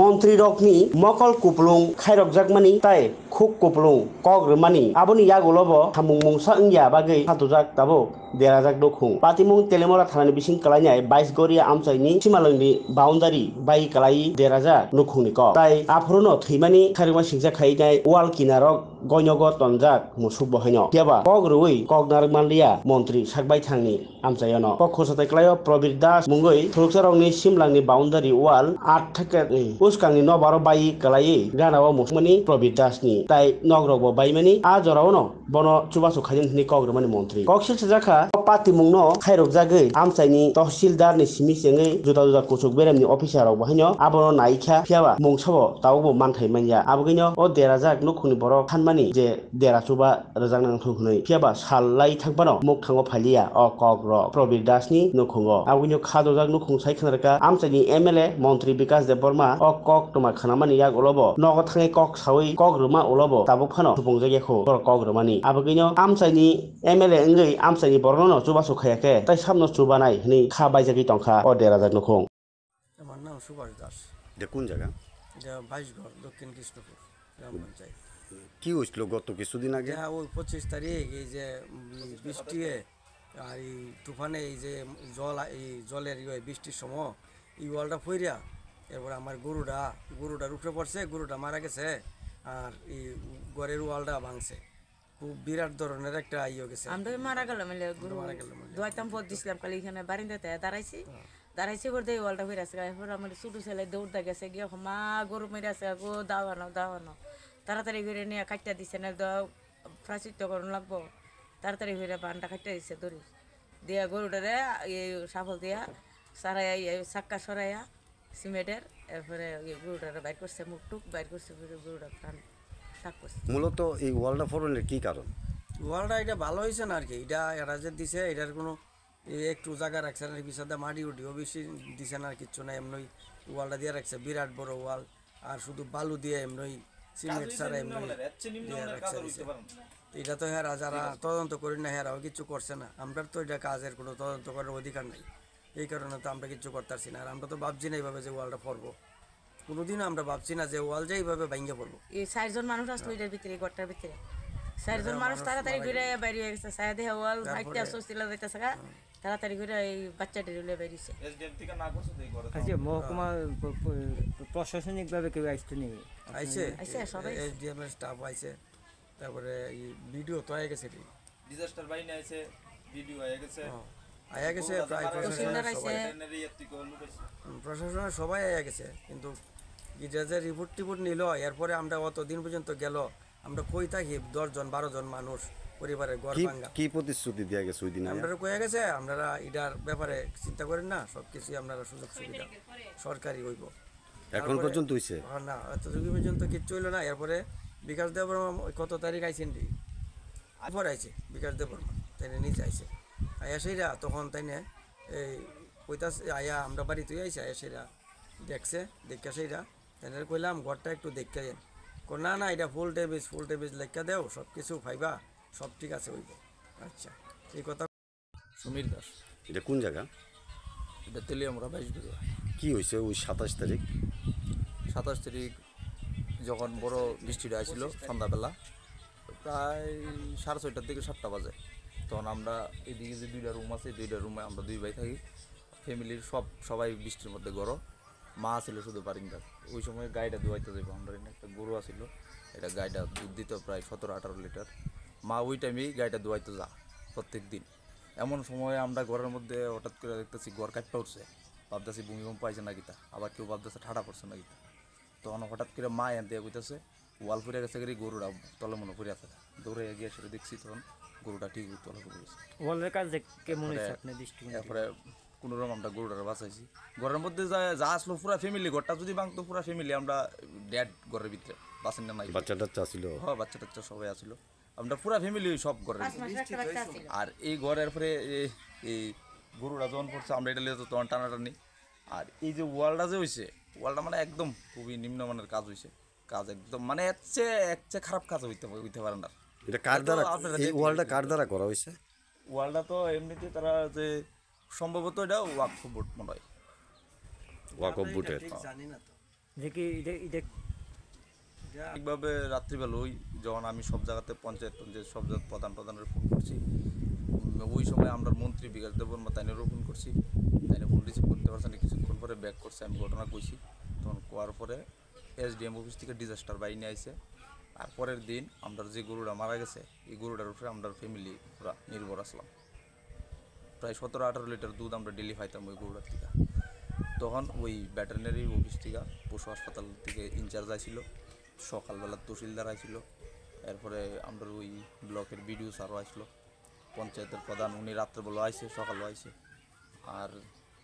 মন্ত্রী রকনি মকল কুপলুং খাইরক জাকমানি তাই খুব কুপলুং কগ্রমানি আবনি ইয়াগুলব হামুং মুংসা ইয়া বাগে হাতুজাক তাবো দেরাজাক দখু পাতিমুং তেলেমরা থানানি বিসিং কালাইনাই বাইশ গরিয়া আমচাইনি সিমালংনি বাউন্ডারি বাই কালাই দেরাজাক নুখুংনি ক তাই আফরুন থৈমানি খারিমা সিংজা খাইনাই ওয়াল কিনারক গণ্যগ তনজাক মুসুব হ্যাঁ কেবা কক রুই কক নারমালিয়া মন্ত্রী সাকবাই থাংনি আমচায়ন কক খোসাতে ক্লায় প্রবীর দাস মুঙ্গই সুরক্ষারংনি সিমলাংনি বাউন্ডারি ওয়াল আট থাকে উস্কাংনি নবারো বাই কালাই গানাও মুসমানি প্রবীর দাসনি তাই নগরব বাইমানি আ জরাও ন বন চুবা সুখাইন হিনি কক রমানি মন্ত্রী কক শিলসা জাখা পাতি মুংন খাইরক জাগৈ আমচাইনি তহসিলদারনি সিমি চেঙে জুদা জুদা কুচুক বেরামনি অফিসারাव বাহিন আবরণ নাইখা ফিয়াবা মুংসব তাও মানথাই মানিয়া আবগৈন ও দেরাজাক নুখুনি বড় খানমানি मानि जे देरासुबा रोजांनांथुखनै फियाबा साललाय थांबानो मुखाङो फालिया अ कग्र प्रबीर दासनि नुखुङो आवनि खादजाग नुखुंसाय खनरका आमसानि एमएलए मन्त्रि बिकास देब बर्मा अ কক तमा खानामानि याग उलब नग थाङै কক सावै কক रुमा उलब ताबो फानो थुबुं जायगाखौ बर কক रुमानि आबगिनो आमसानि एमएलए एङै आमसानि बरनो जुबा सुखायाके ताइ सामनो सुबानाय हनि खा बायजागि टंखा अ देराजाग नुखुं আমার নাম সুভাষ দাস কোন জায়গা এটা ভাইসগড় দক্ষিণ কৃষ্ণপুর গ্রাম পঞ্চায়েত কি হয়েছিল গত কিছুদিন আগে হ্যাঁ ওই পঁচিশ তারিখ এই যে বৃষ্টি আর এই তুফানে এই যে জল এই জলের ইয়ে বৃষ্টির সময় এই ওয়ালটা ফইরা এরপর আমার গরুটা গরুটার উপরে পড়ছে গরুটা মারা গেছে আর এই ঘরের ওয়ালটা ভাঙছে খুব বিরাট ধরনের একটা ইয়ে গেছে আমি মারা গেলাম গরু মারা গেলাম দোয়াইতাম পথ দিছিলাম কালি এখানে বারিন্দাতে দাঁড়াইছি হ্যাঁ। দাঁড়াইছি করে এই ওয়ালটা ফিরে আসছে এরপর আমার ছোটো ছেলে দৌড়তে গেছে গিয়ে মা গরু মেরে আছে গো দাওয়ানো দাওয়ানো তাড়াতাড়ি ঘুরে নিয়ে কাটটা দিছে না তো প্রাচিত্য করণ লাগবো তাড়াতাড়ি ঘুরে পানটা কাটটা দিছে দড়ি দিয়া গরুটারে এই সাফল দিয়া সারাইয়া সাক্কা সরাইয়া সিমেন্টের এরপরে গরুটারে বাইর করছে মুখ টুক বাইর করছে গরুটা প্রাণ থাক করছে মূলত এই ওয়ালটা ফোরনের কী কারণ ওয়ালটা এটা ভালো হয়েছে না আর কি এটা এরা যে দিছে এটার কোনো একটু জায়গা রাখছে না বিষয়টা মাটি ও বেশি দিছে না আর কিচ্ছু না এমনি ওয়ালটা দিয়ে রাখছে বিরাট বড় ওয়াল আর শুধু বালু দিয়ে এমনি মানে এটা তো হেরা যারা তদন্ত করি না হেরাও কিছু করছে না আমরা তো এটা কাজের কোনো তদন্ত করার অধিকার নাই এই কারণে তো আমরা কিছু করতেছি না আর আমরা তো ভাবছি না এইভাবে যে ওয়ালটা পড়বো কোনোদিনও আমরা ভাবছি না যে ওয়াল যে এইভাবে ভাঙ্গে পড়বো এই চারজন মানুষ আসলো হ্যাঁ। এটার ভিতরে ঘরটার ভিতরে চারজন মানুষ তাড়াতাড়ি ঘুরে বাইরে হয়ে গেছে সাহেদে ওয়াল ভাগতে আসছিল তাড়াতাড়ি করে এই বাচ্চাটি রুলে বেরিয়েছে আচ্ছা মহকুমা প্রশাসনিকভাবে কেউ আসতে নেই আইছে আইছে সবাই এসডিএম এর স্টাফ আইছে তারপরে ভিডিও তো হয়ে গেছে ডিজাস্টার বাইন আইছে ভিডিও হয়ে গেছে আয়া প্রায় প্রশাসনের সবাই আয়া গেছে কিন্তু যে রিপোর্ট টিপোর্ট নিল এরপরে আমরা অতদিন পর্যন্ত গেল আমরা কই থাকি দশজন বারো জন মানুষ পরিবারের গড় ভাঙা ভাঙ্গা কি প্রতিশ্রুতি দেওয়া গেছে ওই দিন আপনারা কয়ে গেছে আপনারা এটার ব্যাপারে চিন্তা করেন না সব কিছুই আপনারা সুযোগ সুবিধা সরকারি হইব এখন পর্যন্ত হইছে হ্যাঁ, না যুগ পর্যন্ত কিচ্ছু হইলো না এরপরে বিকাশ দেববর্মা কত তারিখ আইছেন রে আবার আইছে বিকাশ দেববর্মা তাইনে নিজে আইছে আয়া সেইরা তখন তাইনে এই কইতাস আয়া আমরা বাড়ি তুই আইছে আয়া সেইরা দেখছে দেখে সেইরা তাই কইলাম ঘরটা একটু দেখতে যান না না এটা ফুল টেবিজ ফুল টেবিজ লেখা দেও সব কিছু ফাইবা সব ঠিক আছে ওই আচ্ছা এই কথা সমীর দাস এটা কোন জায়গা এটা তেলে আমরা বাইশ বেরোয়া কী হয়েছে ওই সাতাশ তারিখ সাতাশ তারিখ যখন বড় বৃষ্টিটা আসছিল সন্ধ্যাবেলা প্রায় সাড়ে ছয়টার থেকে সাতটা বাজে তখন আমরা এদিকে যে দুইটা রুম আছে দুইটা রুমে আমরা দুই ভাই থাকি ফ্যামিলির সব সবাই বৃষ্টির মধ্যে গরম মা ছিল শুধু বারিন্দার ওই সময় গাইটা দুয়াইতে যাইব আমরা একটা গরু আছিল এটা গাইটা দুধ দিত প্রায় সতেরো আঠারো লিটার মা ওই টাইমেই গাড়িটা দোয়াইতে যা প্রত্যেক দিন এমন সময় আমরা ঘরের মধ্যে হঠাৎ করে দেখতেছি ঘর কাটতে উঠছে ভাবতেছি ভূমিকম্প পাইছে নাকি তা আবার কেউ ভাবতেছে ঠাটা পড়ছে নাকি তা তখন হঠাৎ করে মা এন দিয়ে কইতেছে ওয়াল ফুরে গেছে গিয়ে গরুটা তলে মনে ফুরে আছে দৌড়ে গিয়ে সেটা দেখছি তখন গরুটা ঠিক তলে ফুরে গেছে ওয়ালের কাজ তারপরে কোনো রকম আমরা গরুটা বাঁচাইছি ঘরের মধ্যে যা যা আসলো পুরা ফ্যামিলি ঘরটা যদি ভাঙতো পুরা ফ্যামিলি আমরা ড্যাড ঘরের ভিতরে বাসিন্দা না নাই বাচ্চা টাচ্চা ছিল হ্যাঁ বাচ্চা টাচ্চা সবাই আসলো আমরা পুরা ফ্যামিলি সব করে আর এই ঘরের পরে এই গরুরা যখন পড়ছে আমরা এটা লিয়ে তখন টানাটানি আর এই যে ওয়ালটা যে হয়েছে ওয়ালটা মানে একদম খুবই নিম্নমানের কাজ হয়েছে কাজ একদম মানে একচে একচে খারাপ কাজ হইতে হইতে পারে না এটা কার দ্বারা এই ওয়ালটা কার দ্বারা করা হয়েছে ওয়ালটা তো এমনিতে তারা যে সম্ভবত এটা ওয়াকফ বুট মনে হয় ওয়াকফ বুটের জানি না তো যে কি এটা ঠিকভাবে রাত্রিবেলা ওই যখন আমি সব জায়গাতে পঞ্চায়েত পঞ্চায়েত সব জায়গা প্রধান প্রধানের ফোন করছি ওই সময় আমরা মন্ত্রী বিকাশ দেববর্মা তাই ফোন করছি তাই ফোন রিসিভ করতে পারছে না কিছুক্ষণ পরে ব্যাক করছে আমি ঘটনা কইছি তখন কোয়ার পরে এসডিএম অফিস থেকে ডিজাস্টার বাহিনী আইসে আর পরের দিন আমরা যে গরুটা মারা গেছে এই গরুটার উপরে আমরা ফ্যামিলি পুরা নির্ভর আসলাম প্রায় সতেরো আঠারো লিটার দুধ আমরা ডেলি খাইতাম ওই গরুটার থেকে তখন ওই ভেটেরিনারি অফিস থেকে পশু হাসপাতাল থেকে ইনচার্জ আইছিলো সকালবেলা তহসিলদার আসলো এরপরে আমরা ওই ব্লকের বিডিও স্যারও আসলো পঞ্চায়েতের প্রধান উনি রাত্রেবেলা আইসে সকালও আইসে আর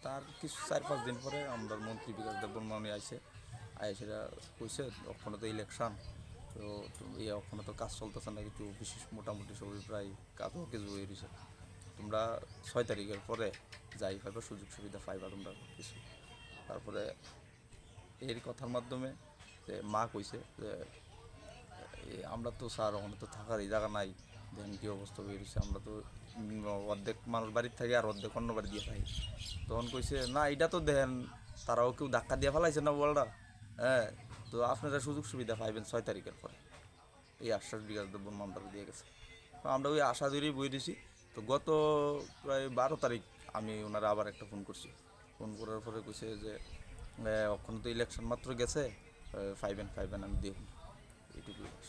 তার কিছু চার পাঁচ দিন পরে আমরা মন্ত্রী বিকাশ দেববর্মা উনি আইসে আইসেরা কইছে অক্ষণ তো ইলেকশন তো এই অক্ষণ তো কাজ চলতেছে না কিছু বিশেষ মোটামুটি সবই প্রায় কাজও কিছু হয়ে রয়েছে তোমরা ছয় তারিখের পরে যাই পাইবা সুযোগ সুবিধা পাইবা তোমরা কিছু তারপরে এর কথার মাধ্যমে যে মা কইছে যে আমরা তো স্যার ওখানে তো থাকার এই জায়গা নাই দেখেন কী অবস্থা হয়ে গেছে আমরা তো অর্ধেক মানুষ বাড়ির থাকি আর অর্ধেক অন্য বাড়ি দিয়ে থাকি তখন কইছে না এটা তো দেখেন তারাও কেউ ধাক্কা দিয়ে ফেলাইছে না বলরা হ্যাঁ তো আপনারা সুযোগ সুবিধা পাইবেন ছয় তারিখের পরে এই আশ্বাস বিকাশ দেব মামলাটা দিয়ে গেছে তো আমরা ওই আশা ধরেই বই দিছি তো গত প্রায় বারো তারিখ আমি ওনারা আবার একটা ফোন করছি ফোন করার পরে কইছে যে এখন তো ইলেকশন মাত্র গেছে ফাইভ অ্যান্ড ফাইভ অ্যান্ড আমি দেব এইটুকু